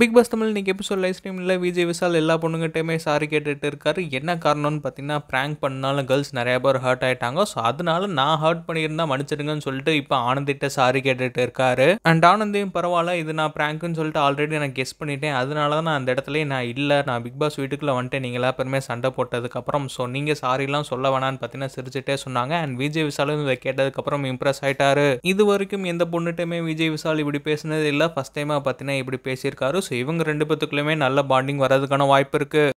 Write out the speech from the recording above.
big Boss Tamil இன்றைக்கி episode live ஸ்ட்ரீமில் விஜய் விஷால் எல்லா பொண்ணுங்கிட்டையுமே சாரி கேட்டுகிட்டு இருக்காரு என்ன காரணம்னு பார்த்தீங்கன்னா ப்ராங்க் பண்ணாலும் கேர்ள்ஸ் நிறையா பேர் ஹர்ட் ஆகிட்டாங்க ஸோ அதனால நான் ஹர்ட் பண்ணியிருந்தா மன்னிச்சிடுங்கன்னு சொல்லிட்டு இப்போ ஆனந்திட்ட சாரி கேட்டுகிட்டு இருக்காரு அண்ட் ஆனந்தையும் பரவாயில்ல இது நான் ப்ராங்க்னு சொல்லிட்டு ஆல்ரெடி நான் கெஸ் பண்ணிட்டேன் அதனால தான் நான் அந்த இடத்துல நான் இல்லை நான் பிக் பாஸ் வீட்டுக்குள்ளே வந்துட்டேன் நீங்கள் எல்லா பேருமே சண்டை போட்டதுக்கப்புறம் ஸோ நீங்கள் சாரிலாம் சொல்ல வேணான்னு பார்த்தீங்கன்னா சிரிச்சுட்டே சொன்னாங்க அண்ட் விஜய் விஷாலும் இதை கேட்டதுக்கப்புறம் இம்ப்ரெஸ் ஆகிட்டாரு இது வரைக்கும் எந்த பொண்ணுகிட்டையுமே விஜய் விஷால் இப்படி பேசினது இல்லை ஃபஸ்ட் டைமாக பார்த்தீங்கன்னா இப்படி பேசியிருக்காரு ஸோ இவங்க ரெண்டு பேத்துக்குள்ளேயுமே நல்ல பாண்டிங் வர்றதுக்கான வாய்ப்பு இருக்குது